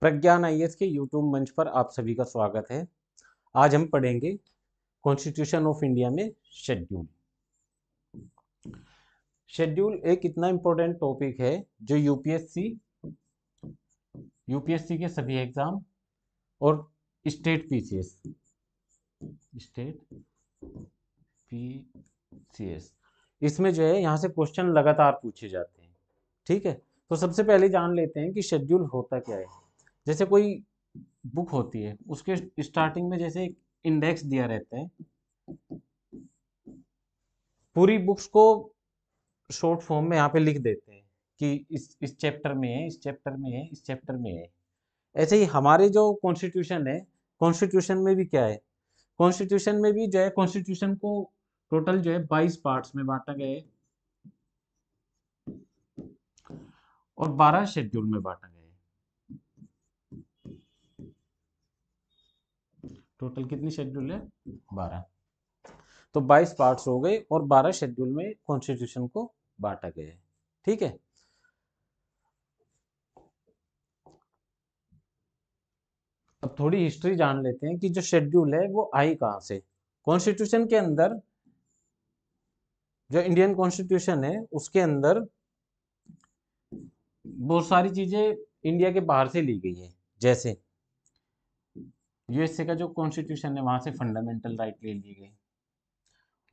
प्रज्ञान आई के यूट्यूब मंच पर आप सभी का स्वागत है आज हम पढ़ेंगे कॉन्स्टिट्यूशन ऑफ इंडिया में शेड्यूल शेड्यूल एक इतना इम्पोर्टेंट टॉपिक है जो यूपीएससी यूपीएससी के सभी एग्जाम और स्टेट पीसीएस स्टेट पीसीएस इसमें जो है यहाँ से क्वेश्चन लगातार पूछे जाते हैं ठीक है तो सबसे पहले जान लेते हैं कि शेड्यूल होता क्या है जैसे कोई बुक होती है उसके स्टार्टिंग में जैसे एक इंडेक्स दिया रहता है पूरी बुक्स को शॉर्ट फॉर्म में यहाँ पे लिख देते हैं कि इस इस चैप्टर में है इस चैप्टर में है इस चैप्टर में है ऐसे ही हमारे जो कॉन्स्टिट्यूशन है कॉन्स्टिट्यूशन में भी क्या है कॉन्स्टिट्यूशन में भी जो है कॉन्स्टिट्यूशन को टोटल जो है बाईस पार्ट्स में बांटा गया है और बारह शेड्यूल में बांटा गया टोटल कितनी शेड्यूल है बारह तो बाईस पार्ट्स हो गए और बारह शेड्यूल में कॉन्स्टिट्यूशन को बांटा गया है ठीक है अब थोड़ी हिस्ट्री जान लेते हैं कि जो शेड्यूल है वो आई कहां से कॉन्स्टिट्यूशन के अंदर जो इंडियन कॉन्स्टिट्यूशन है उसके अंदर बहुत सारी चीजें इंडिया के बाहर से ली गई है जैसे यूएसए का जो कॉन्स्टिट्यूशन है वहां से फंडामेंटल राइट ले लिए गए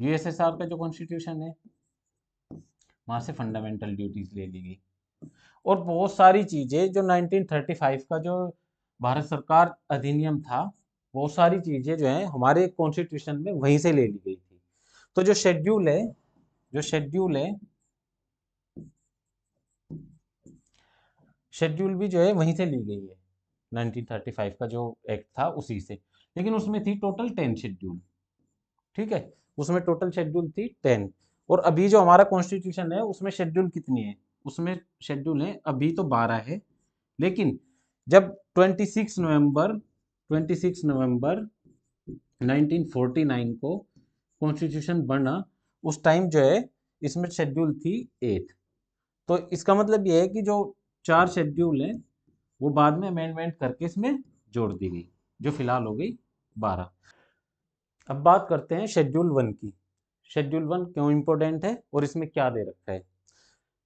यूएसएसआर का जो कॉन्स्टिट्यूशन है वहां से फंडामेंटल ड्यूटीज ले ली गई और बहुत सारी चीज़ें जो 1935 का जो भारत सरकार अधिनियम था बहुत सारी चीज़ें जो है हमारे कॉन्स्टिट्यूशन में वहीं से ले ली गई थी तो जो शेड्यूल है जो शेड्यूल है शेड्यूल भी जो है वहीं से ली गई है 1935 का जो एक्ट था उसी से लेकिन उसमें थी टोटल टेन शेड्यूल ठीक है उसमें टोटल शेड्यूल थी टेन और अभी जो हमारा कॉन्स्टिट्यूशन है उसमें शेड्यूल कितनी है उसमें शेड्यूल है अभी तो बारह है लेकिन जब 26 नवंबर 26 नवंबर 1949 को कॉन्स्टिट्यूशन बना उस टाइम जो है इसमें शेड्यूल थी एट तो इसका मतलब ये है कि जो चार शेड्यूल हैं वो बाद में अमेंडमेंट करके इसमें जोड़ दी गई जो फिलहाल हो गई बारह अब बात करते हैं शेड्यूल वन की शेड्यूल वन क्यों इम्पोर्टेंट है और इसमें क्या दे रखा है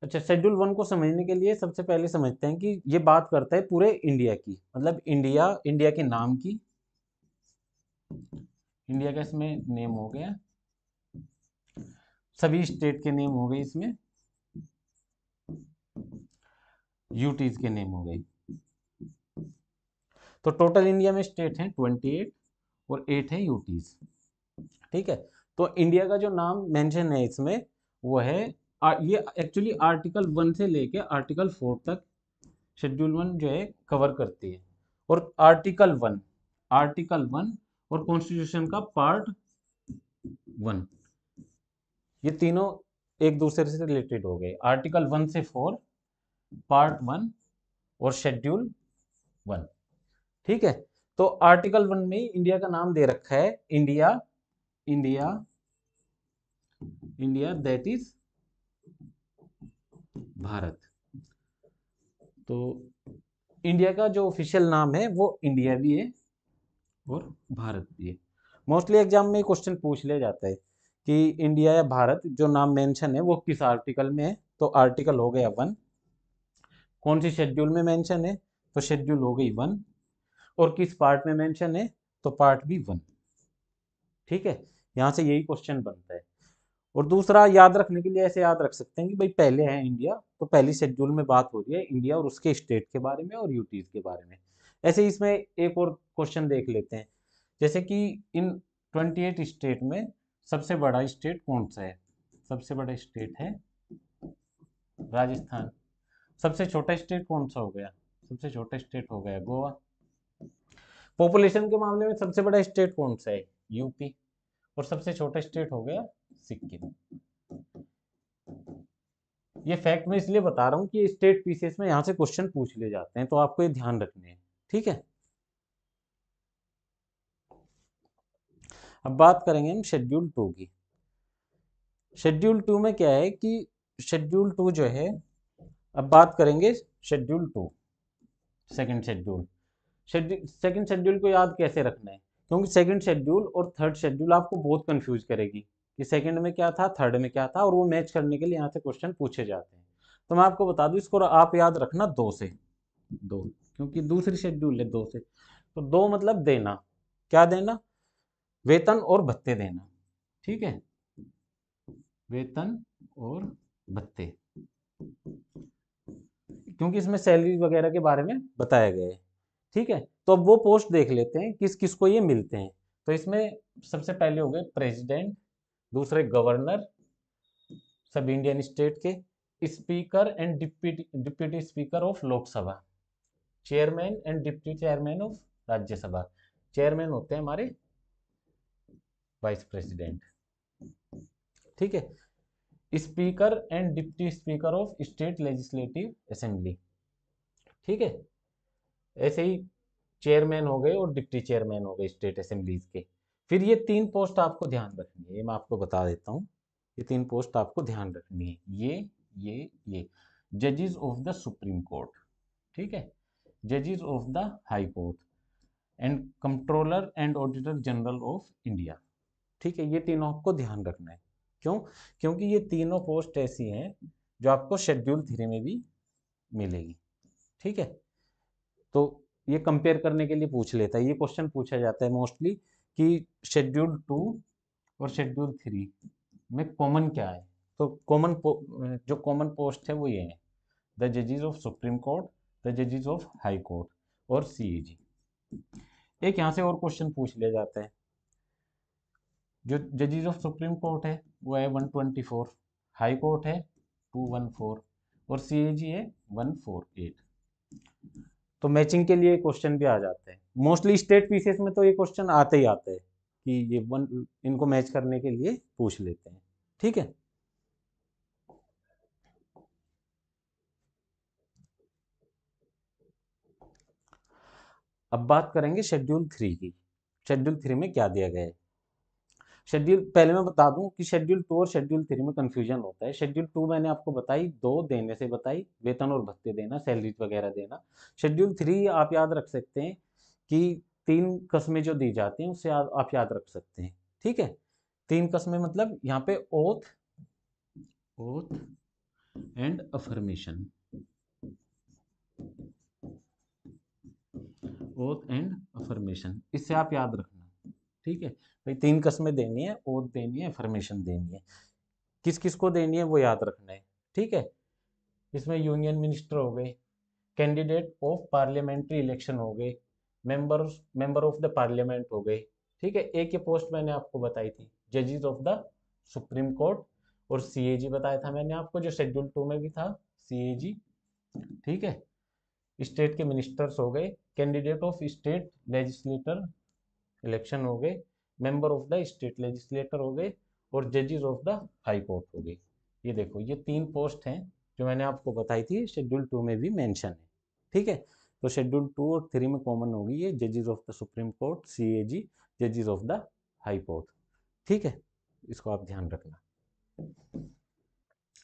अच्छा शेड्यूल वन को समझने के लिए सबसे पहले समझते हैं कि ये बात करता है पूरे इंडिया की मतलब इंडिया इंडिया के नाम की इंडिया का इसमें नेम हो गया सभी स्टेट के नेम हो गए इसमें यूटीज के नेम हो गई तो टोटल इंडिया में स्टेट हैं ट्वेंटी एट और एट हैं यूटीज ठीक है तो इंडिया का जो नाम मेंशन है इसमें वो है ये एक्चुअली आर्टिकल वन से लेके आर्टिकल फोर तक शेड्यूल वन जो है कवर करती है और आर्टिकल वन आर्टिकल वन और कॉन्स्टिट्यूशन का पार्ट वन ये तीनों एक दूसरे से रिलेटेड हो गए आर्टिकल वन से फोर पार्ट वन और शेड्यूल वन ठीक है तो आर्टिकल वन में इंडिया का नाम दे रखा है India India India that is Bharat तो इंडिया का जो ऑफिशियल नाम है वो इंडिया भी है और भारत भी है मोस्टली एग्जाम में क्वेश्चन पूछ लिया जाता है कि इंडिया या भारत जो नाम मेंशन है वो किस आर्टिकल में है तो आर्टिकल हो गया वन कौन सी शेड्यूल में मेंशन है तो शेड्यूल हो गई वन और किस पार्ट में मेंशन है तो पार्ट बी वन ठीक है यहाँ से यही क्वेश्चन बनता है और दूसरा याद रखने के लिए ऐसे याद रख सकते हैं कि भाई पहले है इंडिया तो पहली शेड्यूल में बात हो रही है इंडिया और उसके स्टेट के बारे में और यूटीज के बारे में ऐसे इसमें एक और क्वेश्चन देख लेते हैं जैसे कि इन एट स्टेट में सबसे बड़ा स्टेट कौन सा है सबसे बड़ा स्टेट है राजस्थान सबसे छोटा स्टेट कौन सा हो गया सबसे छोटा स्टेट हो गया गोवा पॉपुलेशन के मामले में सबसे बड़ा स्टेट कौन सा है यूपी और सबसे छोटा स्टेट हो गया सिक्किम ये फैक्ट मैं इसलिए बता रहा हूं कि स्टेट पीसीएस में यहां से क्वेश्चन पूछ लिए जाते हैं तो आपको ये ध्यान रखने हैं ठीक है अब बात करेंगे हम शेड्यूल टू की शेड्यूल टू में क्या है कि शेड्यूल टू जो है अब बात करेंगे schedule two second schedule second schedule को याद कैसे रखना है क्योंकि सेकंड शेड्यूल और थर्ड शेड्यूल आपको बहुत कंफ्यूज करेगी कि सेकंड में क्या था थर्ड में क्या था और वो मैच करने के लिए यहाँ से क्वेश्चन पूछे जाते हैं तो मैं आपको बता दूँ इसको आप याद रखना दो से दो क्योंकि दूसरी शेड्यूल है दो से तो दो मतलब देना क्या देना वेतन और भत्ते देना ठीक है वेतन और भत्ते क्योंकि इसमें सैलरी वगैरह के बारे में बताया गया है ठीक है तो अब वो पोस्ट देख लेते हैं किस किस को ये मिलते हैं तो इसमें सबसे पहले हो गए प्रेसिडेंट दूसरे गवर्नर सब इंडियन स्टेट के speaker and deputy deputy speaker of Lok Sabha chairman and deputy chairman of Rajya Sabha chairman होते हैं हमारे वाइस प्रेसिडेंट ठीक है speaker and deputy speaker of state legislative assembly ठीक है ऐसे ही चेयरमैन हो गए और डिप्टी चेयरमैन हो गए स्टेट असेंबलीज के फिर ये तीन पोस्ट आपको ध्यान रखनी है ये मैं आपको बता देता हूँ ये तीन पोस्ट आपको ध्यान रखनी है ये ये ये जजेस ऑफ द सुप्रीम कोर्ट ठीक है जजेस of the high court and controller and auditor general of India ठीक है ये तीनों आपको ध्यान रखना है क्यों क्योंकि ये तीनों पोस्ट ऐसी हैं जो आपको शेड्यूल थ्री में भी मिलेगी ठीक है तो ये कंपेयर करने के लिए पूछ लेता है ये क्वेश्चन पूछा जाता है मोस्टली कि शेड्यूल टू और शेड्यूल थ्री में कॉमन क्या है तो कॉमन जो कॉमन पोस्ट है वो ये है the जजेज of supreme court the जजेज of high court और जी एक यहाँ से और क्वेश्चन पूछ लिया जाता है जो जजेज ऑफ सुप्रीम कोर्ट है वो है 124 हाई कोर्ट है 214 और जी है 148 तो मैचिंग के लिए क्वेश्चन भी आ जाते हैं मोस्टली स्टेट पीसेस में तो ये क्वेश्चन आते ही आते हैं कि ये वन इनको मैच करने के लिए पूछ लेते हैं ठीक है अब बात करेंगे शेड्यूल थ्री की शेड्यूल थ्री में क्या दिया गया है शेड्यूल पहले मैं बता दूं कि शेड्यूल टू और शेड्यूल थ्री में कन्फ्यूजन होता है शेड्यूल टू मैंने आपको बताई दो देने से बताई वेतन और भत्ते देना सैलरीज वगैरह देना शेड्यूल थ्री आप याद रख सकते हैं कि तीन कस्में जो दी जाती हैं उसे आप, आप याद रख सकते हैं ठीक है तीन कस्में मतलब यहाँ पे oath oath and affirmation oath and affirmation इससे आप याद रखना ठीक है भाई तीन कस्में देनी है और देनी है इंफॉर्मेशन देनी है किस किस को देनी है वो याद रखना है ठीक है इसमें यूनियन मिनिस्टर हो गए कैंडिडेट ऑफ पार्लियामेंट्री इलेक्शन हो गए member member of the parliament हो गए ठीक है एक ये पोस्ट मैंने आपको बताई थी जजेज ऑफ द सुप्रीम कोर्ट और सी बताया था मैंने आपको जो शेड्यूल टू में भी था सी ठीक है स्टेट के मिनिस्टर्स हो गए candidate of state legislator election हो गए member of the state legislator हो गए और जजेस ऑफ द हाई कोर्ट हो गए ये देखो ये तीन पोस्ट हैं जो मैंने आपको बताई थी शेड्यूल टू में भी मेंशन है ठीक है तो शेड्यूल टू और थ्री में कॉमन होगी ये जजेस ऑफ द सुप्रीम कोर्ट सी ए जी जजेस ऑफ द हाई कोर्ट ठीक है इसको आप ध्यान रखना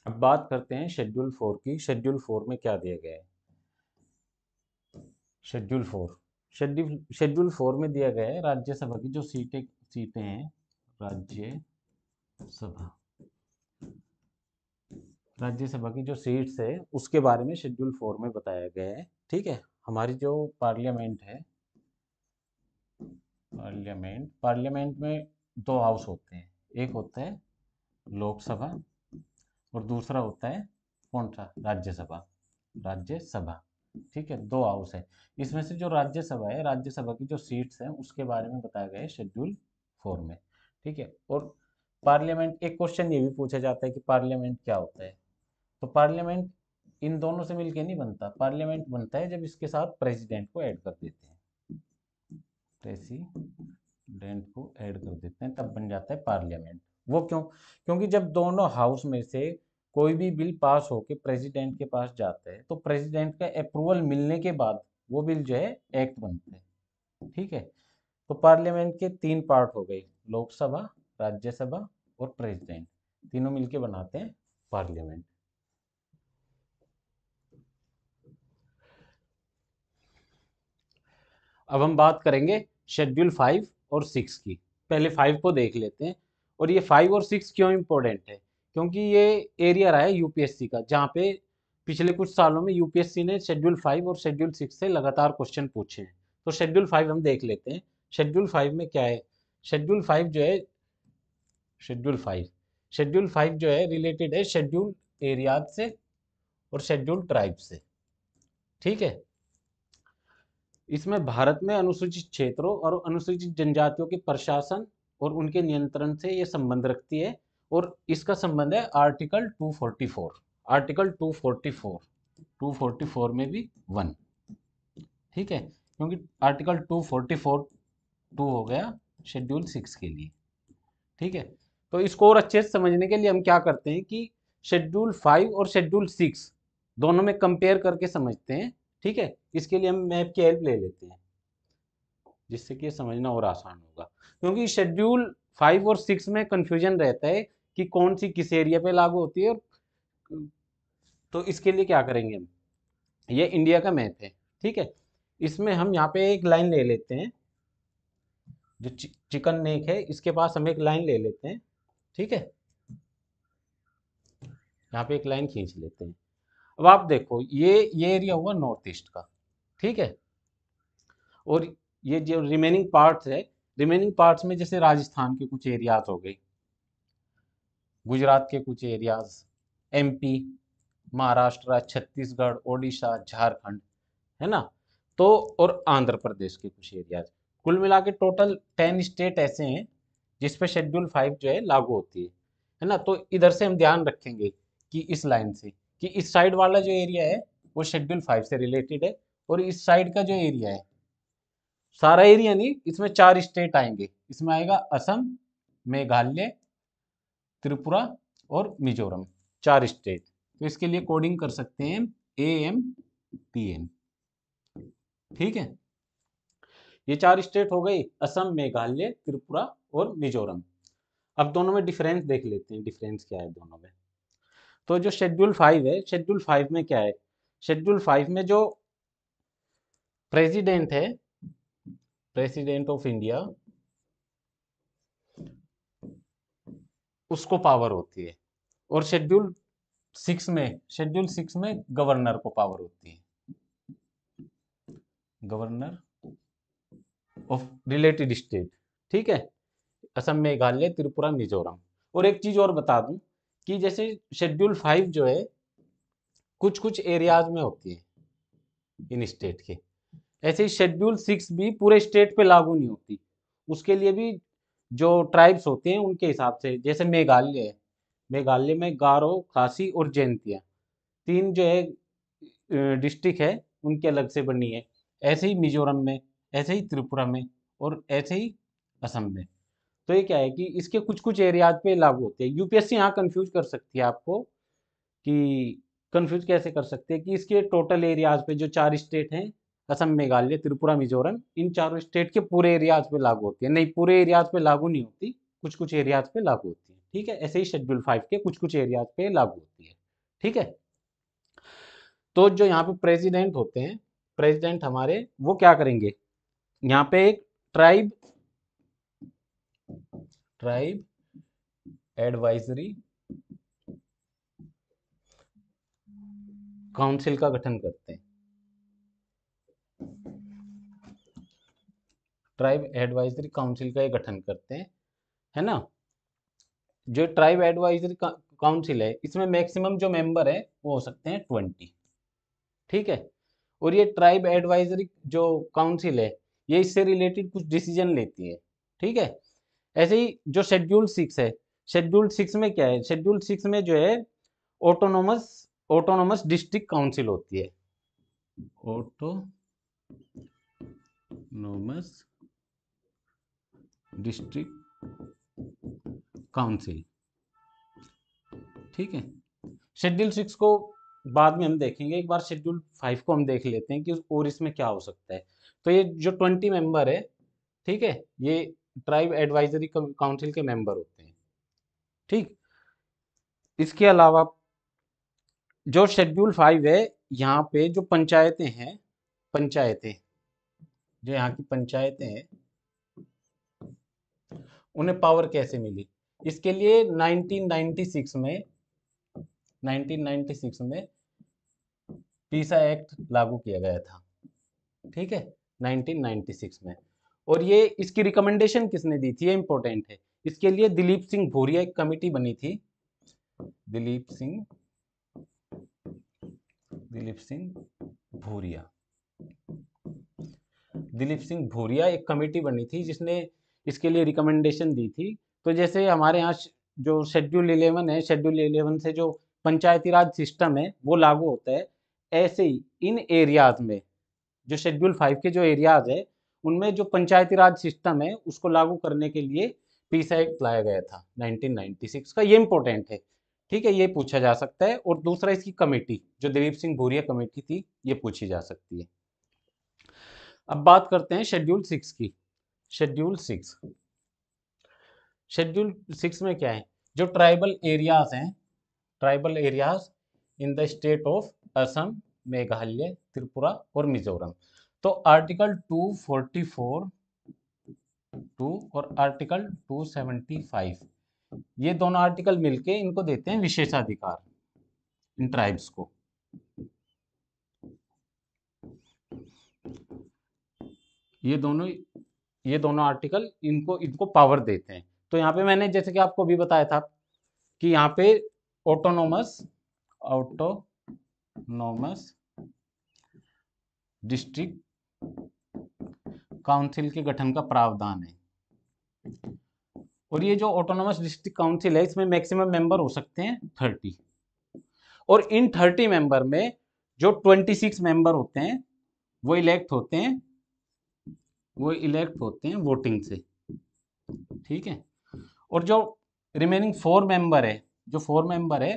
अब बात करते हैं शेड्यूल फोर की शेड्यूल फोर में क्या दिया गया है schedule four schedule schedule four में दिया गया है राज्यसभा की जो सीटें सीटें हैं राज्य सभा राज्यसभा की जो सीट्स है उसके बारे में शेड्यूल फोर में बताया गया है ठीक है हमारी जो पार्लियामेंट है पार्लियामेंट पार्लियामेंट में दो हाउस होते हैं एक होता है लोकसभा और दूसरा होता है कौन सा राज्यसभा राज्यसभा ठीक है दो हाउस है इसमें से जो राज्यसभा है राज्यसभा की जो सीट्स हैं उसके बारे में बताया गया है शेड्यूल फोर में ठीक है और पार्लियामेंट एक क्वेश्चन ये भी पूछा जाता है कि पार्लियामेंट क्या होता है तो पार्लियामेंट इन दोनों से मिलकर नहीं बनता पार्लियामेंट बनता है जब इसके साथ प्रेसिडेंट को ऐड कर देते हैं प्रेसिडेंट को ऐड कर देते हैं तब बन जाता है पार्लियामेंट वो क्यों क्योंकि जब दोनों हाउस में से कोई भी बिल पास होकर प्रेसिडेंट के पास जाता है तो प्रेसिडेंट का अप्रूवल मिलने के बाद वो बिल जो है एक्ट बनता है ठीक है तो पार्लियामेंट के तीन पार्ट हो गए लोकसभा राज्यसभा और प्रेसिडेंट तीनों मिलके बनाते हैं पार्लियामेंट अब हम बात करेंगे शेड्यूल फाइव और सिक्स की पहले फाइव को देख लेते हैं और ये फाइव और सिक्स क्यों इंपॉर्टेंट है क्योंकि ये एरिया रहा है यूपीएससी का जहाँ पे पिछले कुछ सालों में यूपीएससी ने शेड्यूल फाइव और शेड्यूल सिक्स से लगातार क्वेश्चन पूछे हैं तो शेड्यूल फाइव हम देख लेते हैं शेड्यूल फाइव में क्या है शेड्यूल फाइव जो है शेड्यूल फाइव शेड्यूल फाइव जो है रिलेटेड है शेड्यूल एरिया से और शेड्यूल ट्राइब से ठीक है इसमें भारत में अनुसूचित क्षेत्रों और अनुसूचित जनजातियों के प्रशासन और उनके नियंत्रण से यह संबंध रखती है और इसका संबंध है आर्टिकल 244 आर्टिकल 244 244 में भी वन ठीक है क्योंकि आर्टिकल 244 टू हो गया शेड्यूल सिक्स के लिए ठीक है तो इसको और अच्छे से समझने के लिए हम क्या करते हैं कि शेड्यूल फाइव और शेड्यूल सिक्स दोनों में कंपेयर करके समझते हैं ठीक है इसके लिए हम मैप की हेल्प ले लेते हैं जिससे कि समझना और आसान होगा क्योंकि शेड्यूल फाइव और सिक्स में कन्फ्यूजन रहता है कि कौन सी किस एरिया पे लागू होती है और तो इसके लिए क्या करेंगे हम ये इंडिया का मैथ है ठीक है इसमें हम यहाँ पे एक लाइन ले लेते हैं जो चिकन नेक है इसके पास हम एक लाइन ले लेते हैं ठीक है यहाँ पे एक लाइन खींच लेते हैं अब आप देखो ये ये एरिया हुआ नॉर्थ ईस्ट का ठीक है और ये जो रिमेनिंग पार्ट्स है रिमेनिंग पार्ट्स में जैसे राजस्थान के कुछ एरियाज हो गए गुजरात के कुछ एरियाज एमपी महाराष्ट्र छत्तीसगढ़ ओडिशा झारखंड है ना तो और आंध्र प्रदेश के कुछ एरियाज कुल मिला के टोटल टेन स्टेट ऐसे हैं जिसपे शेड्यूल फाइव जो है लागू होती है है ना तो इधर से हम ध्यान रखेंगे कि इस लाइन से कि इस साइड वाला जो एरिया है वो शेड्यूल फाइव से रिलेटेड है और इस साइड का जो एरिया है सारा एरिया नहीं इसमें चार स्टेट आएंगे इसमें आएगा असम मेघालय त्रिपुरा और मिजोरम चार स्टेट तो इसके लिए कोडिंग कर सकते हैं ए एम पी एम ठीक है ये चार स्टेट हो गई असम मेघालय त्रिपुरा और मिजोरम अब दोनों में डिफरेंस देख लेते हैं डिफरेंस क्या है दोनों में तो जो शेड्यूल फाइव है शेड्यूल फाइव में क्या है शेड्यूल फाइव में जो प्रेसिडेंट है प्रेसिडेंट ऑफ इंडिया उसको पावर होती है और शेड्यूल सिक्स में शेड्यूल सिक्स में गवर्नर को पावर होती है गवर्नर ऑफ रिलेटेड स्टेट ठीक है असम मेघालय त्रिपुरा मिजोरम और एक चीज और बता दूं कि जैसे शेड्यूल फाइव जो है कुछ कुछ एरियाज में होती है इन स्टेट के ऐसे ही शेड्यूल सिक्स भी पूरे स्टेट पे लागू नहीं होती उसके लिए भी जो ट्राइब्स होते हैं उनके हिसाब से जैसे मेघालय है मेघालय में गारो खासी और जयंतिया तीन जो है डिस्ट्रिक्ट है उनके अलग से बनी है ऐसे ही मिजोरम में ऐसे ही त्रिपुरा में और ऐसे ही असम में तो ये क्या है कि इसके कुछ कुछ एरियाज पे लागू होते हैं यूपीएससी यहाँ कन्फ्यूज़ कर सकती है आपको कि कन्फ्यूज कैसे कर सकते हैं कि इसके टोटल एरियाज पे जो चार स्टेट हैं असम मेघालय त्रिपुरा मिजोरम इन चारों स्टेट के पूरे एरियाज पे लागू होती है नहीं पूरे एरियाज पे लागू नहीं होती कुछ कुछ एरियाज पे लागू होती है ठीक है ऐसे ही शेड्यूल फाइव के कुछ कुछ एरियाज पे लागू होती है ठीक है तो जो यहाँ पे प्रेसिडेंट होते हैं प्रेसिडेंट हमारे वो क्या करेंगे यहाँ पे एक ट्राइब ट्राइब एडवाइजरी काउंसिल का गठन करते हैं ट्राइब एडवाइजरी काउंसिल का गठन करते हैं है ना जो ट्राइब एडवाइजरी काउंसिल है इसमें मैक्सिमम जो मेंबर है वो हो सकते हैं ट्वेंटी ठीक है और ये ट्राइब एडवाइजरी जो काउंसिल है ये इससे रिलेटेड कुछ डिसीजन लेती है ठीक है ऐसे ही जो शेड्यूल सिक्स है शेड्यूल सिक्स में क्या है शेड्यूल सिक्स में जो है ऑटोनोमस ऑटोनोमस डिस्ट्रिक्ट काउंसिल होती है ऑटो नोमस डिस्ट्रिक्ट काउंसिल ठीक है शेड्यूल सिक्स को बाद में हम देखेंगे एक बार शेड्यूल फाइव को हम देख लेते हैं कि और इसमें क्या हो सकता है तो ये जो ट्वेंटी मेंबर है ठीक है ये ट्राइब एडवाइजरी काउंसिल के मेंबर होते हैं ठीक इसके अलावा जो शेड्यूल फाइव है यहाँ पे जो पंचायतें हैं पंचायतें जो यहाँ की पंचायतें हैं उन्हें पावर कैसे मिली इसके लिए 1996 में 1996 में पीसा एक्ट लागू किया गया था ठीक है 1996 में और ये इसकी रिकमेंडेशन किसने दी थी ये इंपॉर्टेंट है इसके लिए दिलीप सिंह भोरिया एक कमेटी बनी थी दिलीप सिंह दिलीप सिंह भोरिया दिलीप सिंह भूरिया एक कमेटी बनी थी जिसने इसके लिए रिकमेंडेशन दी थी तो जैसे हमारे यहाँ जो शेड्यूल इलेवन है शेड्यूल इलेवन से जो पंचायती राज सिस्टम है वो लागू होता है ऐसे ही इन एरियाज में जो शेड्यूल फाइव के जो एरियाज है उनमें जो पंचायती राज सिस्टम है उसको लागू करने के लिए पीस एक्ट लाया गया था 1996 का ये इम्पोर्टेंट है ठीक है ये पूछा जा सकता है और दूसरा इसकी कमेटी जो दिलीप सिंह भूरिया कमेटी थी ये पूछी जा सकती है अब बात करते हैं शेड्यूल सिक्स की शेड्यूल सिक्स शेड्यूल सिक्स में क्या है जो ट्राइबल एरियाज हैं tribal areas in the state of Assam Meghalaya Tripura और मिजोरम तो आर्टिकल 244 टू और आर्टिकल 275 ये दोनों आर्टिकल मिलके इनको देते हैं विशेषाधिकार इन ट्राइब्स को ये दोनों ये दोनों आर्टिकल इनको इनको पावर देते हैं तो यहाँ पे मैंने जैसे कि आपको भी बताया था कि यहाँ पे ऑटोनोमस ऑटोनोमस डिस्ट्रिक्ट काउंसिल के गठन का प्रावधान है और ये जो ऑटोनोमस डिस्ट्रिक्ट काउंसिल है इसमें मैक्सिमम मेंबर हो सकते हैं थर्टी और इन थर्टी मेंबर में जो ट्वेंटी सिक्स मेंबर होते हैं वो इलेक्ट होते हैं वो इलेक्ट होते हैं वोटिंग से ठीक है और जो रिमेनिंग फोर मेंबर है जो फोर मेंबर है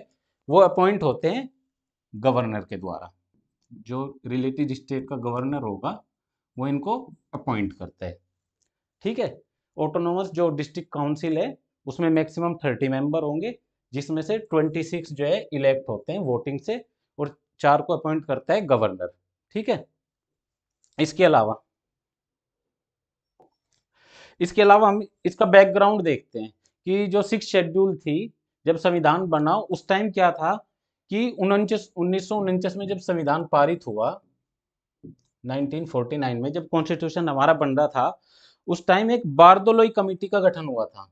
वो अपॉइंट होते हैं गवर्नर के द्वारा जो रिलेटिव स्टेट का गवर्नर होगा वो इनको अपॉइंट करता है ठीक है ऑटोनोमस जो डिस्ट्रिक्ट काउंसिल है उसमें मैक्सिमम थर्टी मेंबर होंगे जिसमें से ट्वेंटी सिक्स जो है इलेक्ट होते हैं वोटिंग से और चार को अपॉइंट करता है गवर्नर ठीक है इसके अलावा इसके अलावा हम इसका बैकग्राउंड देखते हैं कि जो सिक्स शेड्यूल थी जब संविधान बना उस टाइम क्या था कि उनचास उन्नीस में जब संविधान पारित हुआ 1949 में जब कॉन्स्टिट्यूशन हमारा बन रहा था उस टाइम एक बारदोलोई कमेटी का गठन हुआ था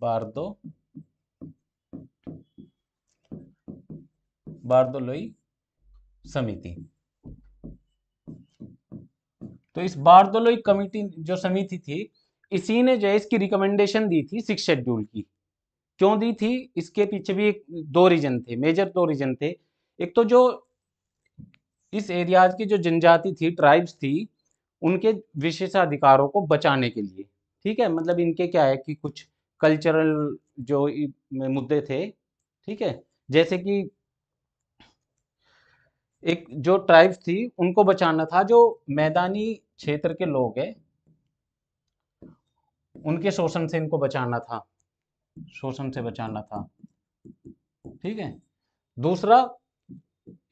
बारदो बारदोलोई समिति तो इस बारदोलोई कमेटी जो समिति थी इसी ने जो है इसकी रिकमेंडेशन दी थी सिक्स शेड्यूल की क्यों दी थी इसके पीछे भी एक दो रीजन थे मेजर दो रीजन थे एक तो जो इस एरियाज की जो जनजाति थी ट्राइब्स थी उनके विशेषाधिकारों को बचाने के लिए ठीक है मतलब इनके क्या है कि कुछ कल्चरल जो मुद्दे थे ठीक है जैसे कि एक जो ट्राइब्स थी उनको बचाना था जो मैदानी क्षेत्र के लोग हैं उनके शोषण से इनको बचाना था शोषण से बचाना था ठीक है दूसरा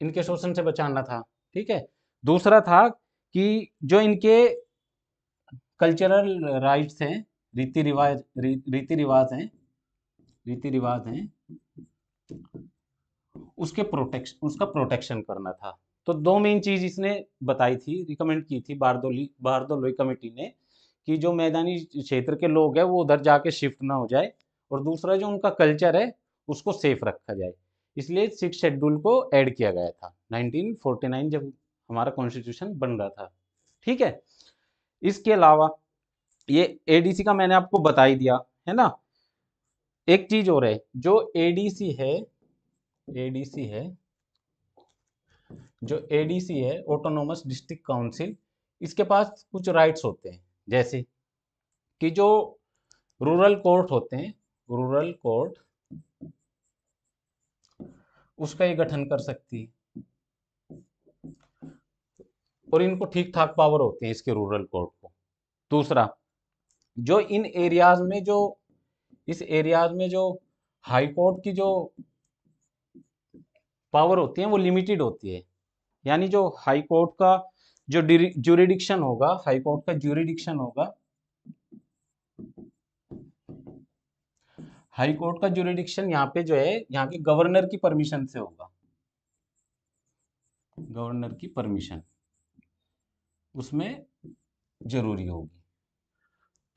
इनके शोषण से बचाना था ठीक है दूसरा था कि जो इनके कल्चरल राइट्स हैं रीति रिवाज री, रीति रिवाज हैं रीति रिवाज हैं उसके प्रोटेक्शन उसका प्रोटेक्शन करना था तो दो मेन चीज इसने बताई थी रिकमेंड की थी बारदोली बारदोलोई कमेटी ने कि जो मैदानी क्षेत्र के लोग हैं वो उधर जाके शिफ्ट ना हो जाए और दूसरा जो उनका कल्चर है उसको सेफ रखा जाए इसलिए सिक्स शेड्यूल को ऐड किया गया था 1949 जब हमारा कॉन्स्टिट्यूशन बन रहा था ठीक है इसके अलावा ये एडीसी का मैंने आपको बता ही दिया है ना एक चीज और है जो एडीसी है एडीसी है जो एडीसी है ऑटोनोमस डिस्ट्रिक्ट काउंसिल इसके पास कुछ राइट्स होते हैं जैसे कि जो रूरल कोर्ट होते हैं रूरल कोर्ट उसका ये गठन कर सकती है और इनको ठीक ठाक पावर होते हैं इसके रूरल कोर्ट को दूसरा जो इन एरियाज में जो इस एरियाज में जो हाई कोर्ट की जो पावर होती है वो लिमिटेड होती है यानी जो हाई कोर्ट का जो ज्यूरिडिक्शन होगा हाई कोर्ट का ज्यूरिडिक्शन होगा हाई कोर्ट का ज्यूरिडिक्शन यहाँ पे जो है यहाँ के गवर्नर की परमिशन से होगा गवर्नर की परमिशन उसमें जरूरी होगी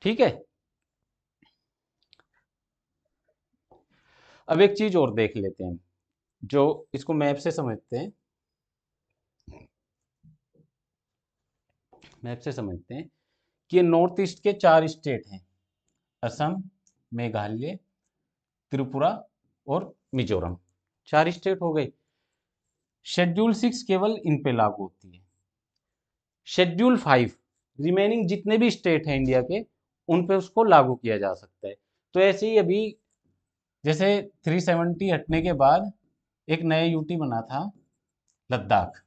ठीक है अब एक चीज और देख लेते हैं जो इसको मैप से समझते हैं मैप से समझते हैं कि नॉर्थ ईस्ट के चार स्टेट हैं असम मेघालय त्रिपुरा और मिजोरम चार स्टेट हो गए शेड्यूल सिक्स केवल इन पे लागू होती है शेड्यूल फाइव रिमेनिंग जितने भी स्टेट हैं इंडिया के उन पे उसको लागू किया जा सकता है तो ऐसे ही अभी जैसे 370 हटने के बाद एक नया यूटी बना था लद्दाख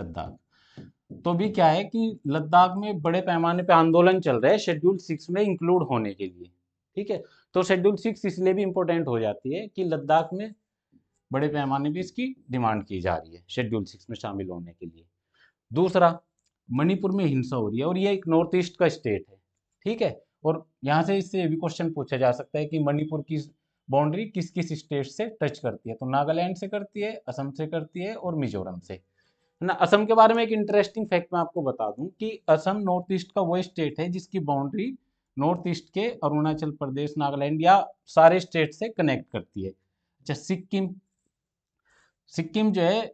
लद्दाख तो भी क्या है कि लद्दाख में बड़े पैमाने पे आंदोलन चल रहे हैं शेड्यूल सिक्स में इंक्लूड होने के लिए ठीक है तो शेड्यूल सिक्स इसलिए भी इम्पोर्टेंट हो जाती है कि लद्दाख में बड़े पैमाने पे इसकी डिमांड की जा रही है शेड्यूल सिक्स में शामिल होने के लिए दूसरा मणिपुर में हिंसा हो रही है और यह एक नॉर्थ ईस्ट का स्टेट है ठीक है और यहाँ से इससे भी क्वेश्चन पूछा जा सकता है कि मणिपुर की बाउंड्री किस किस स्टेट से टच करती है तो नागालैंड से करती है असम से करती है और मिजोरम से ना असम के बारे में एक इंटरेस्टिंग फैक्ट मैं आपको बता दूं कि असम नॉर्थ ईस्ट का वो स्टेट है जिसकी बाउंड्री नॉर्थ ईस्ट के अरुणाचल प्रदेश नागालैंड या सारे स्टेट से कनेक्ट करती है अच्छा सिक्किम सिक्किम जो है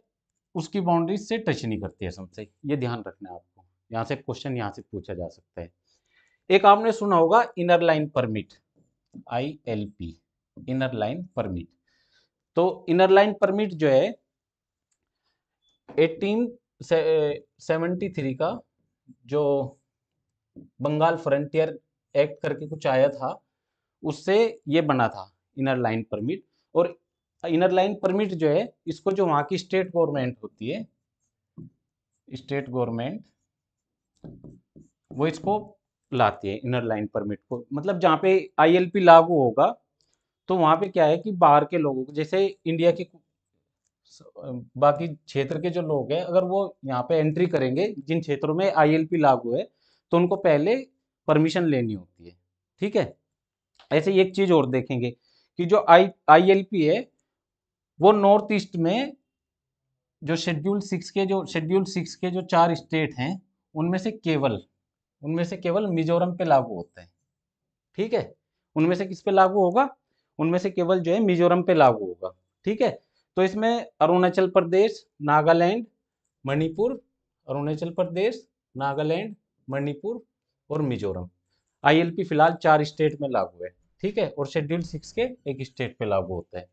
उसकी बाउंड्री से टच नहीं करती है असम से ये ध्यान रखना है आपको यहाँ से क्वेश्चन यहाँ से पूछा जा सकता है एक आपने सुना होगा inner line permit I L P inner line permit तो इनर लाइन परमिट जो है एटीन थ्री का जो बंगाल फ्रंटियर एक्ट करके कुछ आया था उससे ये बना था इनर लाइन परमिट और इनर लाइन परमिट जो है इसको जो वहां की स्टेट गवर्नमेंट होती है स्टेट गवर्नमेंट वो इसको लाती है इनर लाइन परमिट को मतलब जहाँ पे आईएलपी लागू होगा तो वहां पे क्या है कि बाहर के लोगों को जैसे इंडिया के Um, बाकी क्षेत्र के जो लोग हैं अगर वो यहाँ पे एंट्री करेंगे जिन क्षेत्रों में आईएलपी लागू है तो उनको पहले परमिशन लेनी होती है ठीक है ऐसे ही एक चीज़ और देखेंगे कि जो आई आई है वो नॉर्थ ईस्ट में जो शेड्यूल सिक्स के जो शेड्यूल सिक्स के जो चार स्टेट हैं उनमें से केवल उनमें से केवल मिजोरम पे लागू होते हैं ठीक है उनमें से किस पे लागू होगा उनमें से केवल जो है मिजोरम पे लागू होगा ठीक है तो इसमें अरुणाचल प्रदेश नागालैंड मणिपुर अरुणाचल प्रदेश नागालैंड मणिपुर और मिजोरम आईएलपी फिलहाल चार स्टेट में लागू है ठीक है और शेड्यूल सिक्स के एक स्टेट पे लागू होता है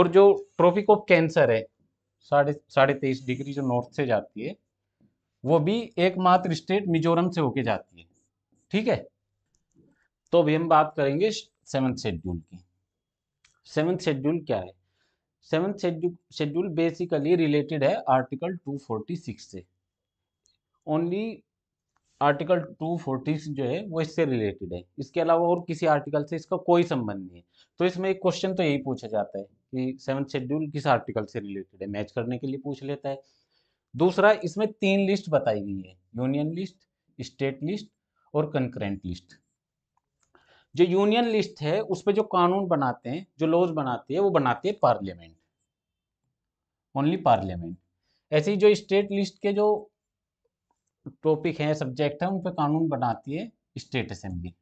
और जो ट्रॉपिक ऑफ कैंसर है साढ़े साढ़े तेईस डिग्री जो नॉर्थ से जाती है वो भी एकमात्र स्टेट मिजोरम से होके जाती है ठीक है तो अभी हम बात करेंगे सेवन शेड्यूल की सेवंथ शेड्यूल क्या है सेवन शेड्यूल बेसिकली रिलेटेड है आर्टिकल 246 से ओनली आर्टिकल 246 जो है वो इससे रिलेटेड है इसके अलावा और किसी आर्टिकल से इसका कोई संबंध नहीं है तो इसमें एक क्वेश्चन तो यही पूछा जाता है कि सेवन शेड्यूल किस आर्टिकल से रिलेटेड है मैच करने के लिए पूछ लेता है दूसरा इसमें तीन लिस्ट बताई गई है यूनियन लिस्ट स्टेट लिस्ट और कंकरेंट लिस्ट जो यूनियन लिस्ट है उस पर जो कानून बनाते हैं जो लॉज बनाती है वो बनाती है पार्लियामेंट ओनली पार्लियामेंट ऐसे ही जो स्टेट लिस्ट के जो टॉपिक हैं सब्जेक्ट हैं उन पर कानून बनाती है स्टेट असेंबली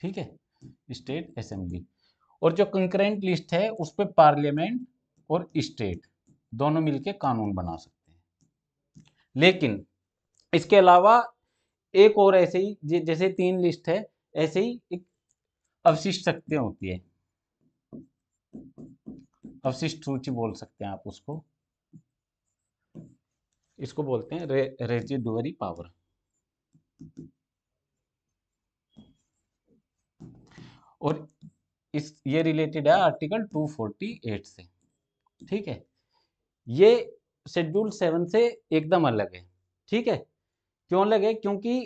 ठीक है स्टेट असेंबली और जो कंकरेंट लिस्ट है उस पर पार्लियामेंट और स्टेट दोनों मिलकर कानून बना सकते हैं लेकिन इसके अलावा एक और ऐसे ही जैसे तीन लिस्ट है ऐसे ही एक अवशिष्ट शक्तियां होती है अवशिष्ट रुचि बोल सकते हैं आप उसको इसको बोलते हैं रे, रेजिडुअरी पावर और इस ये रिलेटेड है आर्टिकल 248 से ठीक है ये शेड्यूल सेवन से एकदम अलग है ठीक है क्यों अलग है क्योंकि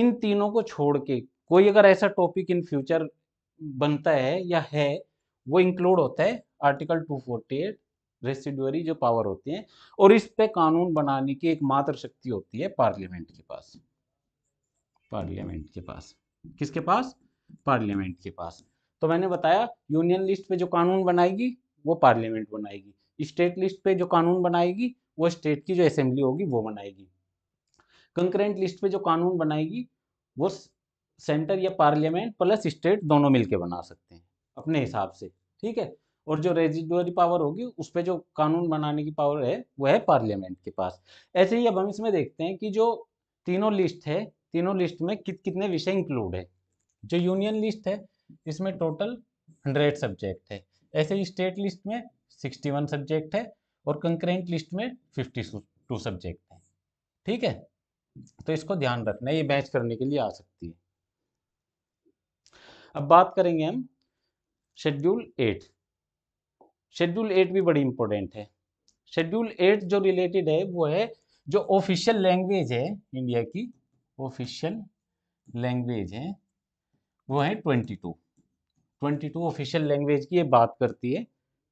इन तीनों को छोड़ के कोई अगर ऐसा टॉपिक इन फ्यूचर बनता है या है वो इंक्लूड होता है आर्टिकल 248 फोर्टी जो पावर होती है और इस पे कानून बनाने की एकमात्र शक्ति होती है पार्लियामेंट के पास पार्लियामेंट के पास किसके पास पार्लियामेंट के पास तो मैंने बताया यूनियन लिस्ट पे जो कानून बनाएगी वो पार्लियामेंट बनाएगी स्टेट लिस्ट पे जो कानून बनाएगी वो स्टेट की जो असेंबली होगी वो बनाएगी कंकरेंट लिस्ट पे जो कानून बनाएगी वो सेंटर या पार्लियामेंट प्लस स्टेट दोनों मिलकर बना सकते हैं अपने हिसाब से ठीक है और जो रेजिडरी पावर होगी उस पर जो कानून बनाने की पावर है वह है पार्लियामेंट के पास ऐसे ही अब हम इसमें देखते हैं कि जो तीनों लिस्ट है तीनों लिस्ट में कित कितने विषय इंक्लूड है जो यूनियन लिस्ट है इसमें टोटल हंड्रेड सब्जेक्ट है ऐसे ही स्टेट लिस्ट में सिक्सटी वन सब्जेक्ट है और कंकरेंट लिस्ट में फिफ्टी टू सब्जेक्ट है ठीक है तो इसको ध्यान रखना ये मैच करने के लिए आ सकती है अब बात करेंगे हम शेड्यूल एट शेड्यूल एट भी बड़ी इंपॉर्टेंट है शेड्यूल एट जो रिलेटेड है वो है जो ऑफिशियल लैंग्वेज है इंडिया की ऑफिशियल लैंग्वेज है वो है twenty two twenty two official language की ये बात करती है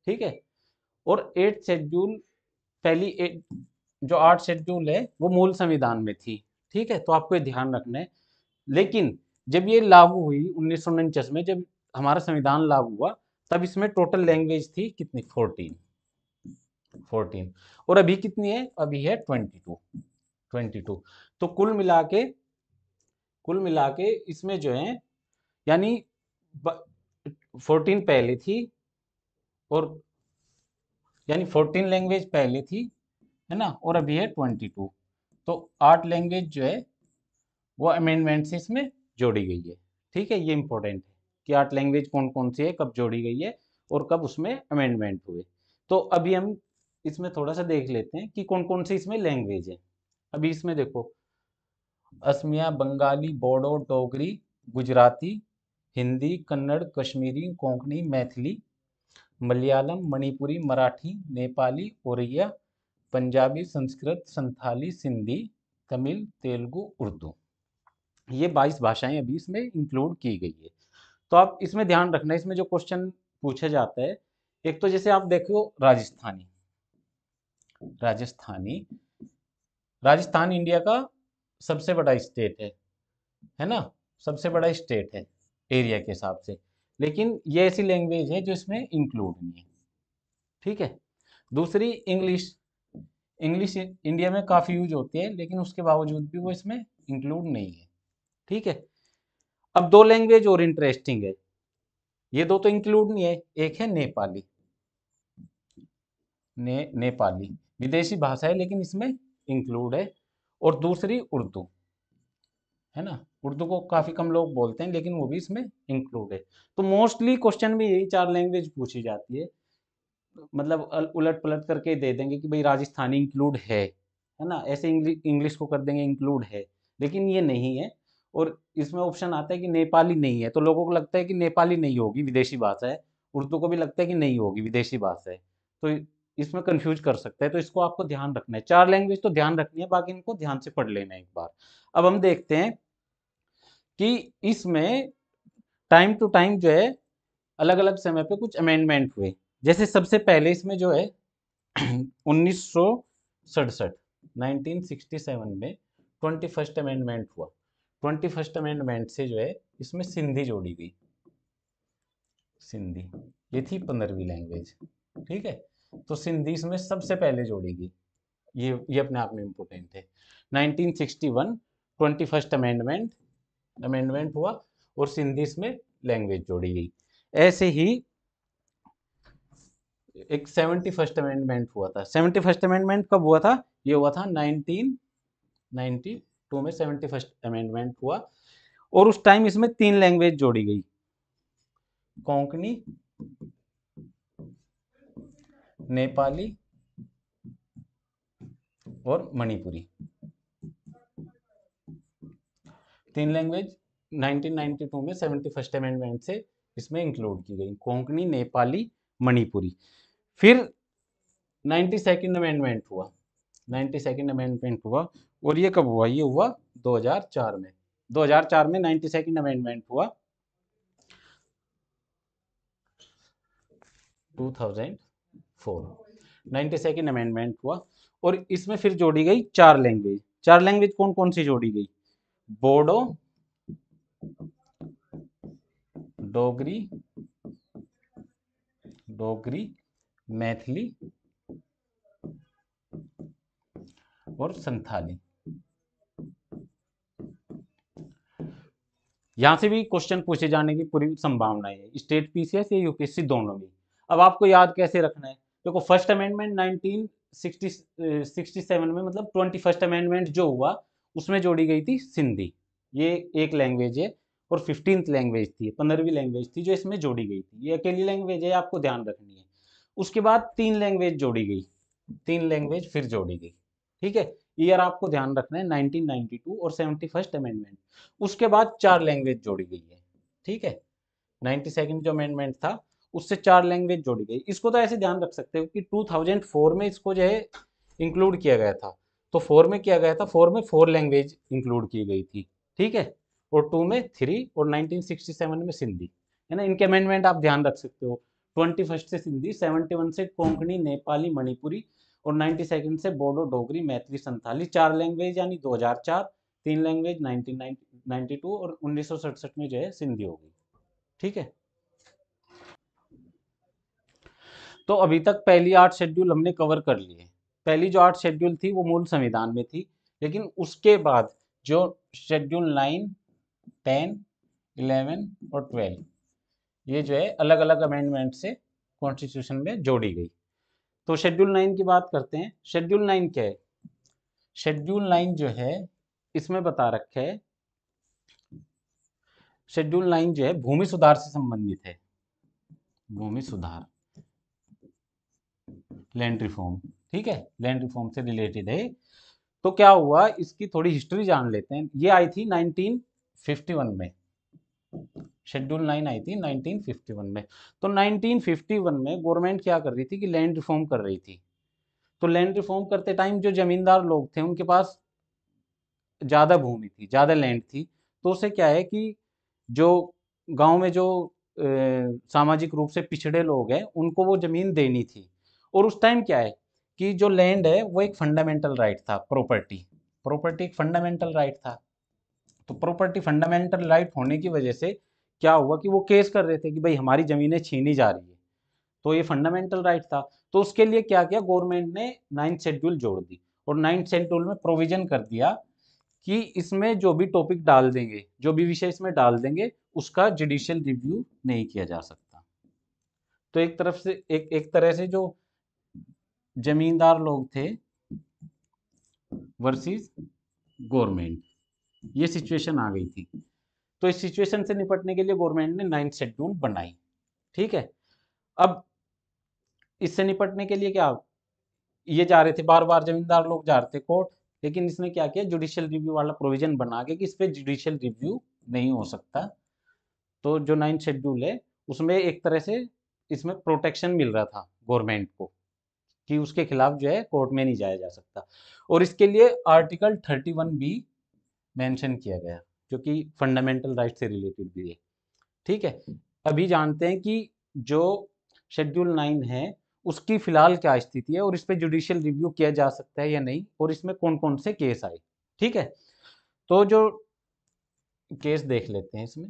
ठीक है और एट शेड्यूल पहली एट जो आठ शेड्यूल है वो मूल संविधान में थी ठीक है तो आपको ये ध्यान रखना है लेकिन जब ये लागू हुई उन्नीस में जब हमारा संविधान लागू हुआ तब इसमें टोटल लैंग्वेज थी कितनी फोर्टीन फोर्टीन और अभी कितनी है अभी है ट्वेंटी टू ट्वेंटी टू तो कुल मिला के कुल मिला के इसमें जो है यानी फोर्टीन पहले थी और यानी फोर्टीन लैंग्वेज पहले थी है ना और अभी है ट्वेंटी टू तो आठ लैंग्वेज जो है वो अमेंडमेंट से इसमें जोड़ी गई है ठीक है ये इंपॉर्टेंट है कि आठ लैंग्वेज कौन कौन सी है कब जोड़ी गई है और कब उसमें अमेंडमेंट हुए तो अभी हम इसमें थोड़ा सा देख लेते हैं कि कौन कौन सी इसमें लैंग्वेज है अभी इसमें देखो असमिया बंगाली बोडो डोगरी गुजराती हिंदी कन्नड़ कश्मीरी कोंकणी मैथिली मलयालम मणिपुरी मराठी नेपाली ओरिया पंजाबी संस्कृत संथाली सिंधी तमिल तेलुगु उर्दू ये बाईस भाषाएं अभी इसमें इंक्लूड की गई है तो आप इसमें ध्यान रखना इसमें जो क्वेश्चन पूछा जाता है एक तो जैसे आप देखो राजस्थानी राजस्थानी राजस्थान इंडिया का सबसे बड़ा स्टेट है है ना सबसे बड़ा स्टेट है एरिया के हिसाब से लेकिन ये ऐसी लैंग्वेज है जो इसमें इंक्लूड नहीं है ठीक है दूसरी इंग्लिश इंग्लिश इंडिया में काफ़ी यूज होती है लेकिन उसके बावजूद भी वो इसमें इंक्लूड नहीं है ठीक है अब दो लैंग्वेज और इंटरेस्टिंग है ये दो तो इंक्लूड नहीं है एक है नेपाली ने नेपाली विदेशी भाषा है लेकिन इसमें इंक्लूड है और दूसरी उर्दू है ना उर्दू को काफ़ी कम लोग बोलते हैं लेकिन वो भी इसमें इंक्लूड है तो मोस्टली क्वेश्चन में यही चार लैंग्वेज पूछी जाती है मतलब उलट पलट करके दे देंगे कि भाई राजस्थानी इंक्लूड है है ना ऐसे इंग्लिश को कर देंगे इंक्लूड है लेकिन ये नहीं है और इसमें ऑप्शन आता है कि नेपाली नहीं है तो लोगों को लगता है कि नेपाली नहीं होगी विदेशी भाषा है उर्दू को भी लगता है कि नहीं होगी विदेशी भाषा है तो इसमें कंफ्यूज कर सकते हैं तो इसको आपको ध्यान रखना है चार लैंग्वेज तो ध्यान रखनी है बाकी इनको ध्यान से पढ़ लेना है एक बार अब हम देखते हैं कि इसमें टाइम टू टाइम जो है अलग अलग समय पर कुछ अमेंडमेंट हुए जैसे सबसे पहले इसमें जो है उन्नीस सौ सड़सठ में ट्वेंटी फर्स्ट अमेंडमेंट हुआ ट्वेंटी फर्स्ट अमेंडमेंट से जो है इसमें सिंधी जोड़ी गई सिंधी ये थी पंद्रहवीं लैंग्वेज ठीक है तो सिंधी इसमें सबसे पहले जोड़ी गई ये ये अपने आप में इम्पोर्टेंट है 1961 ट्वेंटी फर्स्ट अमेंडमेंट अमेंडमेंट हुआ और सिंधी इसमें लैंग्वेज जोड़ी गई ऐसे ही एक सेवेंटी फर्स्ट अमेंडमेंट हुआ था सेवेंटी फर्स्ट अमेंडमेंट कब हुआ था ये हुआ था नाइनटीन नाइनटी टू में सेवेंटी फर्स्ट अमेंडमेंट हुआ और उस टाइम इसमें तीन लैंग्वेज जोड़ी गई कोंकणी नेपाली और मणिपुरी तीन लैंग्वेज 1992 में सेवेंटी फर्स्ट अमेंडमेंट से इसमें इंक्लूड की गई कोंकणी नेपाली मणिपुरी फिर नाइन्टी सेकेंड अमेंडमेंट हुआ नाइन्टी सेकेंड अमेंडमेंट हुआ और ये कब हुआ ये हुआ 2004 में 2004 में नाइन्टी सेकेंड अमेंडमेंट हुआ 2004 नाइन्टी सेकेंड अमेंडमेंट हुआ और इसमें फिर जोड़ी गई चार लैंग्वेज चार लैंग्वेज कौन कौन सी जोड़ी गई बोडो डोगरी डोगरी मैथिली और संथाली यहां से भी क्वेश्चन पूछे जाने की पूरी संभावना है स्टेट पीसीएस या यूपीएससी दोनों में अब आपको याद कैसे रखना है देखो फर्स्ट अमेंडमेंट 1967 में मतलब ट्वेंटी फर्स्ट अमेंडमेंट जो हुआ उसमें जोड़ी गई थी सिंधी ये एक लैंग्वेज है और फिफ्टीन लैंग्वेज थी पंद्रहवीं लैंग्वेज थी जो इसमें जोड़ी गई थी ये अकेली लैंग्वेज है आपको ध्यान रखनी है उसके बाद तीन लैंग्वेज जोड़ी गई तीन लैंग्वेज फिर जोड़ी गई ठीक है ईयर आपको ध्यान रखना है 1992 और सेवेंटी फर्स्ट अमेंडमेंट उसके बाद चार लैंग्वेज जोड़ी गई है ठीक है नाइन्टी सेकेंड जो अमेंडमेंट था उससे चार लैंग्वेज जोड़ी गई इसको तो ऐसे ध्यान रख सकते हो कि 2004 में इसको जो है इंक्लूड किया गया था तो फोर में किया गया था फोर में फोर लैंग्वेज इंक्लूड की गई थी ठीक है और टू में थ्री और 1967 में सिंधी है ना इनके अमेंडमेंट आप ध्यान रख सकते हो ट्वेंटी फर्स्ट से सिंधी सेवेंटी से कोंकणी नेपाली मणिपुरी और नाइन्टी सेकेंड से बोडो डोगरी मैथिली संथाली चार लैंग्वेज यानी 2004 तीन लैंग्वेज 1992 और उन्नीस में जो है सिंधी होगी ठीक है तो अभी तक पहली आठ शेड्यूल हमने कवर कर लिए पहली जो आठ शेड्यूल थी वो मूल संविधान में थी लेकिन उसके बाद जो शेड्यूल नाइन टेन इलेवन और ट्वेल्व ये जो है अलग अलग अमेंडमेंट से कॉन्स्टिट्यूशन में जोड़ी गई तो शेड्यूल नाइन की बात करते हैं शेड्यूल नाइन क्या है शेड्यूल नाइन जो है इसमें बता रखे है शेड्यूल नाइन जो है भूमि सुधार से संबंधित है भूमि सुधार लैंड रिफॉर्म ठीक है लैंड रिफॉर्म से रिलेटेड है तो क्या हुआ इसकी थोड़ी हिस्ट्री जान लेते हैं ये आई थी 1951 में शेड्यूल नाइन आई थी 1951 में तो 1951 में गवर्नमेंट क्या कर रही थी कि लैंड रिफॉर्म कर रही थी तो लैंड रिफॉर्म करते टाइम जो जमींदार लोग थे उनके पास ज़्यादा भूमि थी ज़्यादा लैंड थी तो उसे क्या है कि जो गांव में जो सामाजिक रूप से पिछड़े लोग हैं उनको वो ज़मीन देनी थी और उस टाइम क्या है कि जो लैंड है वो एक फंडामेंटल राइट था प्रॉपर्टी प्रॉपर्टी एक फंडामेंटल राइट था तो प्रॉपर्टी फंडामेंटल राइट होने की वजह से क्या हुआ कि वो केस कर रहे थे कि भाई हमारी ज़मीनें छीनी जा रही है तो ये फंडामेंटल राइट था तो उसके लिए क्या किया गवर्नमेंट ने नाइन्थ शेड्यूल जोड़ दी और नाइन्थ शेड्यूल में प्रोविजन कर दिया कि इसमें जो भी टॉपिक डाल देंगे जो भी विषय इसमें डाल देंगे उसका जुडिशियल रिव्यू नहीं किया जा सकता तो एक तरफ से एक एक तरह से जो जमींदार लोग थे वर्सेस गवर्नमेंट ये सिचुएशन आ गई थी तो इस सिचुएशन से निपटने के लिए गवर्नमेंट ने नाइन्थ शेड्यूल बनाई ठीक है अब इससे निपटने के लिए क्या ये जा रहे थे बार बार जमींदार लोग जा रहे थे कोर्ट लेकिन इसने क्या किया जुडिशियल रिव्यू वाला प्रोविजन बना के कि इस पर जुडिशियल रिव्यू नहीं हो सकता तो जो नाइन्थ शेड्यूल है उसमें एक तरह से इसमें प्रोटेक्शन मिल रहा था गवर्नमेंट को कि उसके खिलाफ जो है कोर्ट में नहीं जाया जा सकता और इसके लिए article thirty one B mention किया गया जो कि फंडामेंटल राइट से रिलेटेड भी है ठीक है हम्म। अभी जानते हैं कि जो शेड्यूल नाइन है उसकी फिलहाल क्या स्थिति है और इस पर जुडिशियल रिव्यू किया जा सकता है या नहीं और इसमें कौन कौन से केस आए ठीक है तो जो केस देख लेते हैं इसमें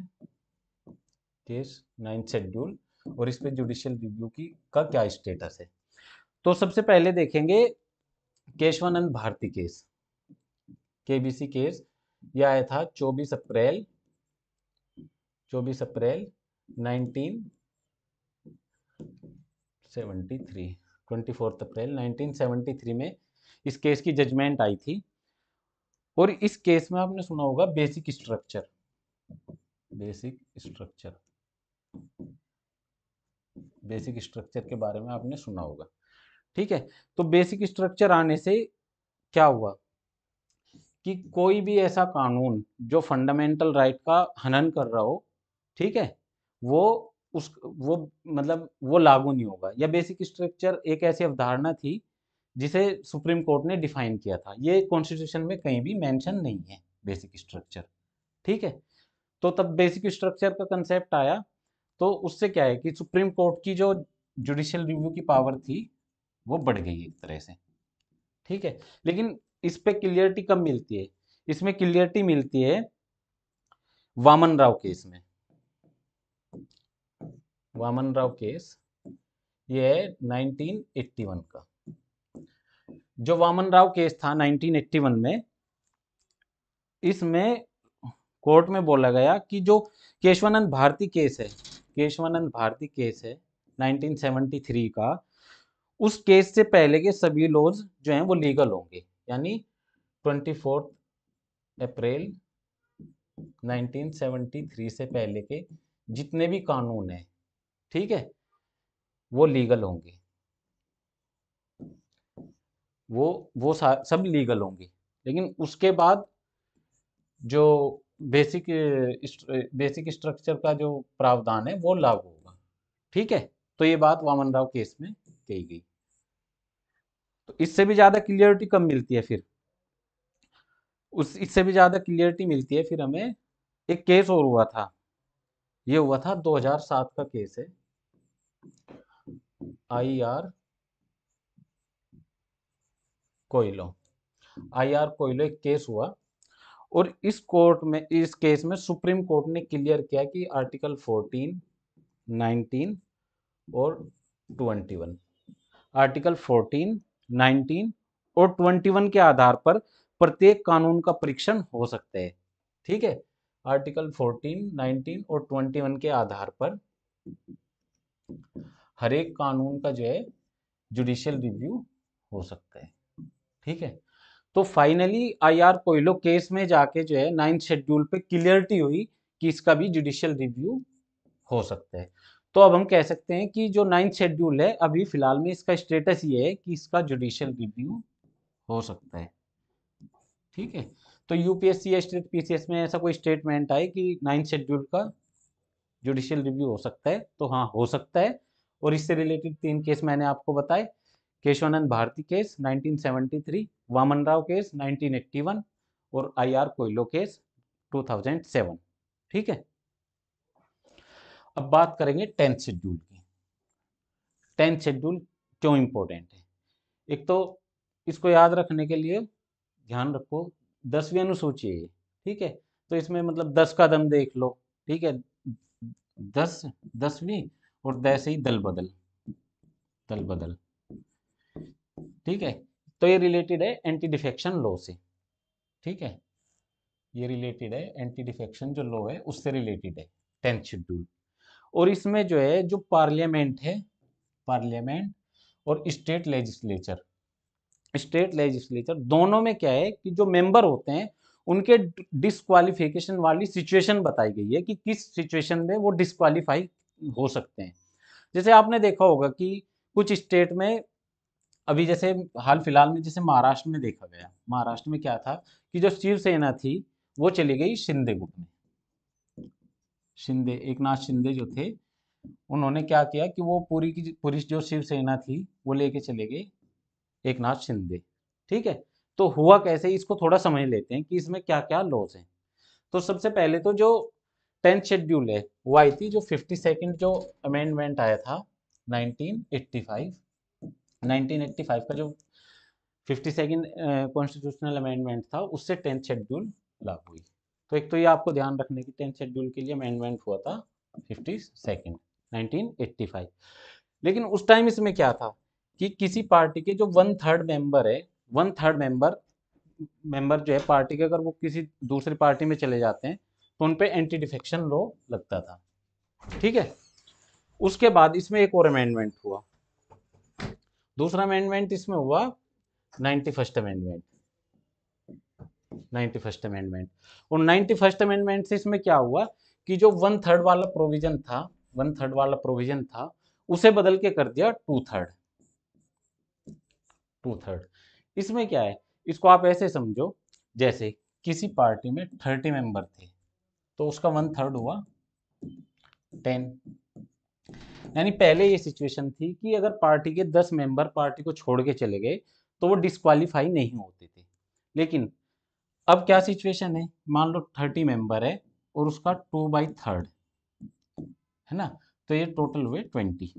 केस नाइन शेड्यूल और इस पर जुडिशियल रिव्यू की का क्या स्टेटस है तो सबसे पहले देखेंगे Kesavananda Bharati case KBC case ये आया था 24 अप्रैल 24 अप्रैल 1973 24 अप्रैल 1973 में इस केस की जजमेंट आई थी और इस केस में आपने सुना होगा basic structure basic structure basic structure के बारे में आपने सुना होगा ठीक है तो बेसिक स्ट्रक्चर आने से क्या हुआ कि कोई भी ऐसा कानून जो फंडामेंटल राइट का हनन कर रहा हो ठीक है वो उस वो मतलब वो लागू नहीं होगा या बेसिक स्ट्रक्चर एक ऐसी अवधारणा थी जिसे सुप्रीम कोर्ट ने डिफाइन किया था ये कॉन्स्टिट्यूशन में कहीं भी मेंशन नहीं है बेसिक स्ट्रक्चर ठीक है तो तब बेसिक स्ट्रक्चर का कंसेप्ट आया तो उससे क्या है कि सुप्रीम कोर्ट की जो जुडिशियल रिव्यू की पावर थी वो बढ़ गई एक तरह से ठीक है लेकिन इस पे क्लियरिटी कब मिलती है इसमें क्लियरिटी मिलती है वामन राव केस में वामन राव केस ये है 1981 का जो वामन राव केस था 1981 में इसमें कोर्ट में बोला गया कि जो केशवानंद भारती केस है केशवानंद भारती केस है 1973 का उस केस से पहले के सभी लॉज जो हैं वो लीगल होंगे यानी ट्वेंटी फोर्थ अप्रैल 1973 से पहले के जितने भी कानून हैं ठीक है वो लीगल होंगे वो वो सब लीगल होंगे लेकिन उसके बाद जो बेसिक बेसिक स्ट्रक्चर का जो प्रावधान है वो लागू होगा ठीक है तो ये बात वामन राव केस में कही गई तो इससे भी ज़्यादा क्लियरिटी कम मिलती है फिर उस इससे भी ज़्यादा क्लियरिटी मिलती है फिर हमें एक केस और हुआ था ये हुआ था 2007 का केस है I R Coelho I R Coelho एक केस हुआ और इस कोर्ट में इस केस में सुप्रीम कोर्ट ने क्लियर किया कि आर्टिकल 14, 19 और 21 आर्टिकल 14, 19 और 21 के आधार पर प्रत्येक कानून का परीक्षण हो सकते हैं ठीक है आर्टिकल 14, 19 और 21 के आधार पर हर एक कानून का जो है जुडिशियल रिव्यू हो सकता है ठीक है तो finally I R Coelho case में जाके जो है नाइन्थ शेड्यूल पे क्लियरिटी हुई कि इसका भी जुडिशियल रिव्यू हो सकता है तो अब हम कह सकते हैं कि जो नाइन्थ शेड्यूल है अभी फिलहाल में इसका स्टेटस ये है कि इसका जुडिशियल रिव्यू हो सकता है ठीक है तो यूपीएससी या स्टेट पीसीएस में ऐसा कोई स्टेटमेंट आए कि नाइन्थ शेड्यूल का जुडिशियल रिव्यू हो सकता है तो हाँ हो सकता है और इससे रिलेटेड तीन केस मैंने आपको बताए केशवानंद भारती केस 1973, वामन राव केस 1981 और आईआर कोयलो केस 2007 ठीक है अब बात करेंगे टेंथ शेड्यूल की टेंथ शेड्यूल क्यों इंपॉर्टेंट है एक तो इसको याद रखने के लिए ध्यान रखो दसवीं अनुसूची है ठीक है तो इसमें मतलब दस का दम देख लो ठीक है दस दसवीं और दस ही दल बदल दल बदल ठीक है तो ये रिलेटेड है एंटी डिफेक्शन लॉ से ठीक है ये रिलेटेड है एंटी डिफेक्शन जो लॉ है उससे रिलेटेड है टेंथ शेड्यूल और इसमें जो है जो पार्लियामेंट है पार्लियामेंट और स्टेट लेजिस्लेचर स्टेट लेजिस्लेचर दोनों में क्या है कि जो मेंबर होते हैं उनके डिस्कालिफिकेशन वाली सिचुएशन बताई गई है कि किस सिचुएशन में वो डिस्कालीफाई हो सकते हैं जैसे आपने देखा होगा कि कुछ स्टेट में अभी जैसे हाल फिलहाल में जैसे महाराष्ट्र में देखा गया महाराष्ट्र में क्या था कि जो शिवसेना थी वो चली गई शिंदे गुट में शिंदे एक नाथ शिंदे जो थे उन्होंने क्या किया कि वो पूरी की पूरी जो शिवसेना थी वो लेके चले गए एक नाथ शिंदे ठीक है तो हुआ कैसे इसको थोड़ा समझ लेते हैं कि इसमें क्या क्या लॉज हैं तो सबसे पहले तो जो टेंथ शेड्यूल है वो आई थी जो फिफ्टी सेकेंड जो अमेंडमेंट आया था 1985 1985 का जो फिफ्टी सेकेंड कॉन्स्टिट्यूशनल अमेंडमेंट था उससे टेंथ शेड्यूल लागू हुई तो एक तो ये आपको ध्यान रखने की टेंथ शेड्यूल के लिए अमेंडमेंट हुआ था फिफ्टी सेकेंड नाइनटीन लेकिन उस टाइम इसमें क्या था कि किसी पार्टी के जो वन थर्ड मेंबर है वन थर्ड मेंबर मेंबर जो है पार्टी के अगर वो किसी दूसरी पार्टी में चले जाते हैं तो उन पे एंटी डिफेक्शन लॉ लगता था ठीक है उसके बाद इसमें एक और अमेंडमेंट हुआ दूसरा अमेंडमेंट इसमें हुआ ninety first amendment ninety first amendment और नाइन्टी फर्स्ट अमेंडमेंट से इसमें क्या हुआ कि जो वन थर्ड वाला प्रोविजन था वन थर्ड वाला प्रोविजन था उसे बदल के कर दिया टू थर्ड टू थर्ड इसमें क्या है इसको आप ऐसे समझो जैसे किसी पार्टी में थर्टी मेंबर थे तो उसका वन थर्ड हुआ टेन यानी पहले ये सिचुएशन थी कि अगर पार्टी के दस मेंबर पार्टी को छोड़ के चले गए तो वो डिस्कालीफाई नहीं होते थे लेकिन अब क्या सिचुएशन है मान लो थर्टी मेंबर है और उसका टू बाई थर्ड है ना तो ये टोटल हुए ट्वेंटी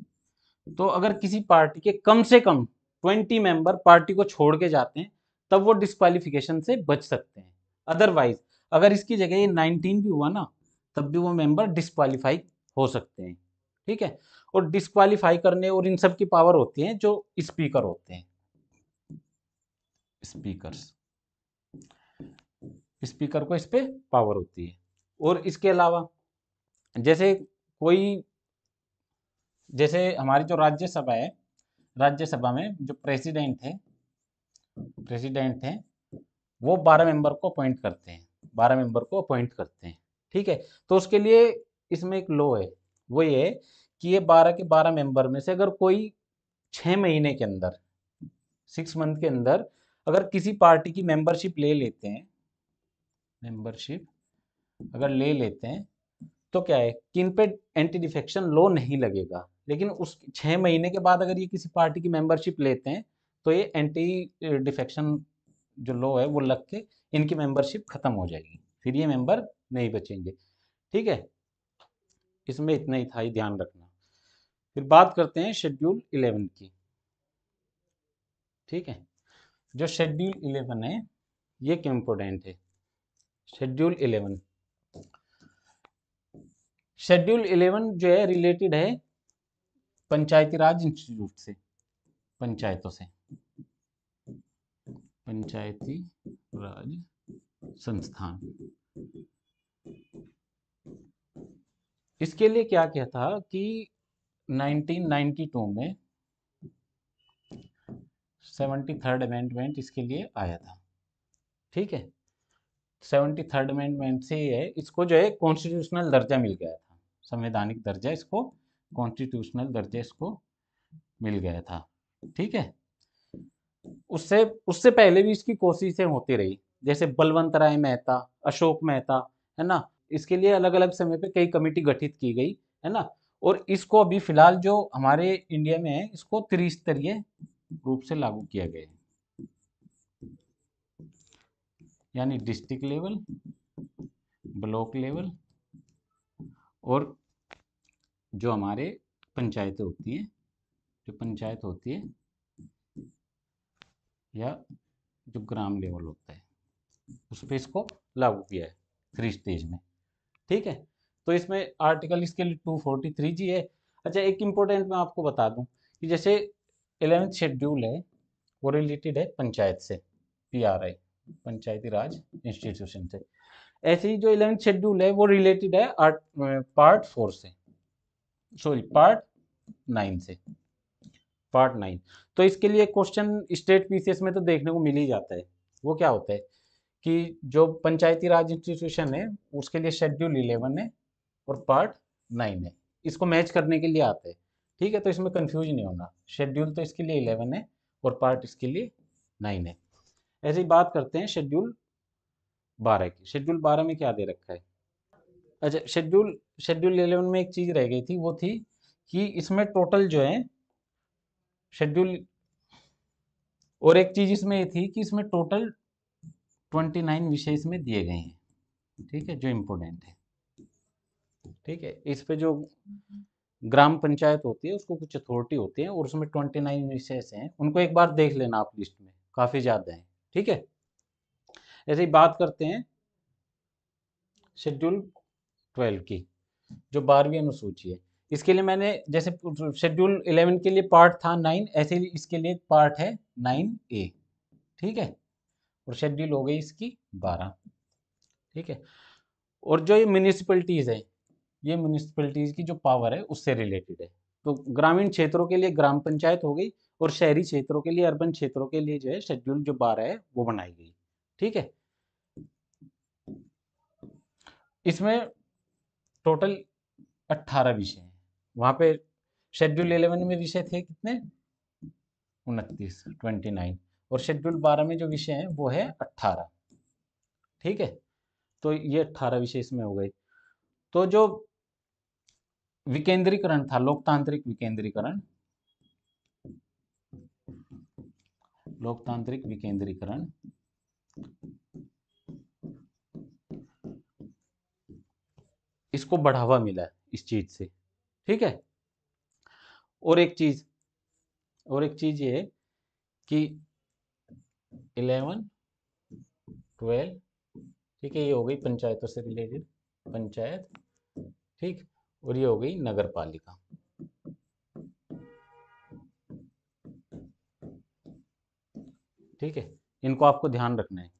तो अगर किसी पार्टी के कम से कम ट्वेंटी मेंबर पार्टी को छोड़ के जाते हैं तब वो डिस्कालिफिकेशन से बच सकते हैं अदरवाइज अगर इसकी जगह ये नाइनटीन भी हुआ ना तब भी वो मेंबर डिस्कालीफाई हो सकते हैं ठीक है और डिस्कालीफाई करने और इन सब की पावर होती है जो स्पीकर होते हैं स्पीकर्स स्पीकर को इस पर पावर होती है और इसके अलावा जैसे कोई जैसे हमारी जो राज्यसभा है राज्यसभा में जो प्रेसिडेंट है प्रेसिडेंट है वो बारह मेंबर को अपॉइंट करते हैं बारह मेंबर को अपॉइंट करते हैं ठीक है तो उसके लिए इसमें एक लॉ है वो ये है कि ये बारह के बारह मेंबर में से अगर कोई छः महीने के अंदर सिक्स मंथ के अंदर अगर किसी पार्टी की मेंबरशिप ले लेते हैं मेंबरशिप अगर ले लेते हैं तो क्या है किन पे एंटी डिफेक्शन लो नहीं लगेगा लेकिन उस छः महीने के बाद अगर ये किसी पार्टी की मेंबरशिप लेते हैं तो ये एंटी डिफेक्शन जो लो है वो लग के इनकी मेंबरशिप ख़त्म हो जाएगी फिर ये मेंबर नहीं बचेंगे ठीक है इसमें इतना ही था ही ध्यान रखना फिर बात करते हैं शेड्यूल इलेवन की ठीक है जो शेड्यूल इलेवन है ये क्यों इम्पोर्टेंट है शेड्यूल इलेवन शेड्यूल इलेवन जो है रिलेटेड है पंचायती राज इंस्टीट्यूट से पंचायतों से पंचायती राज संस्थान इसके लिए क्या क्या था कि 1992 में सेवेंटी थर्ड अमेंडमेंट इसके लिए आया था ठीक है सेवेंटी थर्ड अमेंडमेंट से है इसको जो है कॉन्स्टिट्यूशनल दर्जा मिल गया था संवैधानिक दर्जा इसको कॉन्स्टिट्यूशनल दर्जा इसको मिल गया था ठीक है उससे उससे पहले भी इसकी कोशिशें होती रही जैसे बलवंत राय मेहता अशोक मेहता है ना इसके लिए अलग अलग समय पे कई कमेटी गठित की गई है ना और इसको अभी फिलहाल जो हमारे इंडिया में है इसको त्रिस्तरीय रूप से लागू किया गया है यानी डिस्ट्रिक्ट लेवल ब्लॉक लेवल और जो हमारे पंचायतें होती हैं जो पंचायत होती है या जो ग्राम लेवल होता है उस पर इसको लागू किया है थ्री स्टेज में ठीक है तो इसमें आर्टिकल इसके लिए टू फोर्टी थ्री जी है अच्छा एक इम्पोर्टेंट मैं आपको बता दूं कि जैसे एलेवेंथ शेड्यूल है वो रिलेटेड है पंचायत से P R I Panchayati Raj institution से ऐसे ही जो इलेवेंथ शेड्यूल है वो रिलेटेड है आर्ट पार्ट फोर से सॉरी पार्ट नाइन से पार्ट नाइन तो इसके लिए क्वेश्चन स्टेट पीसीएस में तो देखने को मिल ही जाता है वो क्या होता है कि जो पंचायती राज इंस्टीट्यूशन है उसके लिए शेड्यूल इलेवन है और पार्ट नाइन है इसको मैच करने के लिए आता है ठीक है तो इसमें कंफ्यूज नहीं होना शेड्यूल तो इसके लिए इलेवन है और पार्ट इसके लिए नाइन है ऐसे ही बात करते हैं शेड्यूल बारह की शेड्यूल बारह में क्या दे रखा है अच्छा शेड्यूल शेड्यूल एलेवन में एक चीज़ रह गई थी वो थी कि इसमें टोटल जो है शेड्यूल और एक चीज़ इसमें ये थी कि इसमें टोटल ट्वेंटी नाइन विषय इसमें दिए गए हैं ठीक है जो इम्पोर्टेंट है ठीक है इस पे जो ग्राम पंचायत होती है उसको कुछ अथॉरिटी होती है और उसमें ट्वेंटी नाइन विषय हैं उनको एक बार देख लेना आप लिस्ट में काफ़ी ज़्यादा है ठीक है ऐसे ही बात करते हैं शेड्यूल ट्वेल्व की जो बारहवीं अनुसूची है इसके लिए मैंने जैसे शेड्यूल इलेवन के लिए पार्ट था नाइन ऐसे ही इसके लिए पार्ट है नाइन ए ठीक है और शेड्यूल हो गई इसकी बारह ठीक है और जो ये म्यूनिसपलिटीज़ है ये म्यूनिसपलिटीज़ की जो पावर है उससे रिलेटेड है तो ग्रामीण क्षेत्रों के लिए ग्राम पंचायत हो गई और शहरी क्षेत्रों के लिए अर्बन क्षेत्रों के लिए जो है शेड्यूल जो बारह है वो बनाई गई ठीक है इसमें टोटल अट्ठारह विषय हैं वहां पे शेड्यूल इलेवन में विषय थे कितने उनतीस ट्वेंटी नाइन और शेड्यूल बारह में जो विषय हैं वो है अट्ठारह ठीक है तो ये अट्ठारह विषय इसमें हो गए तो जो विकेंद्रीकरण था लोकतांत्रिक विकेंद्रीकरण लोकतांत्रिक विकेंद्रीकरण इसको बढ़ावा मिला है इस चीज से ठीक है और एक चीज और एक चीज ये कि इलेवन ट्वेल्व ठीक है ये हो गई पंचायतों से रिलेटेड पंचायत ठीक और ये हो गई नगर पालिका ठीक है इनको आपको ध्यान रखना है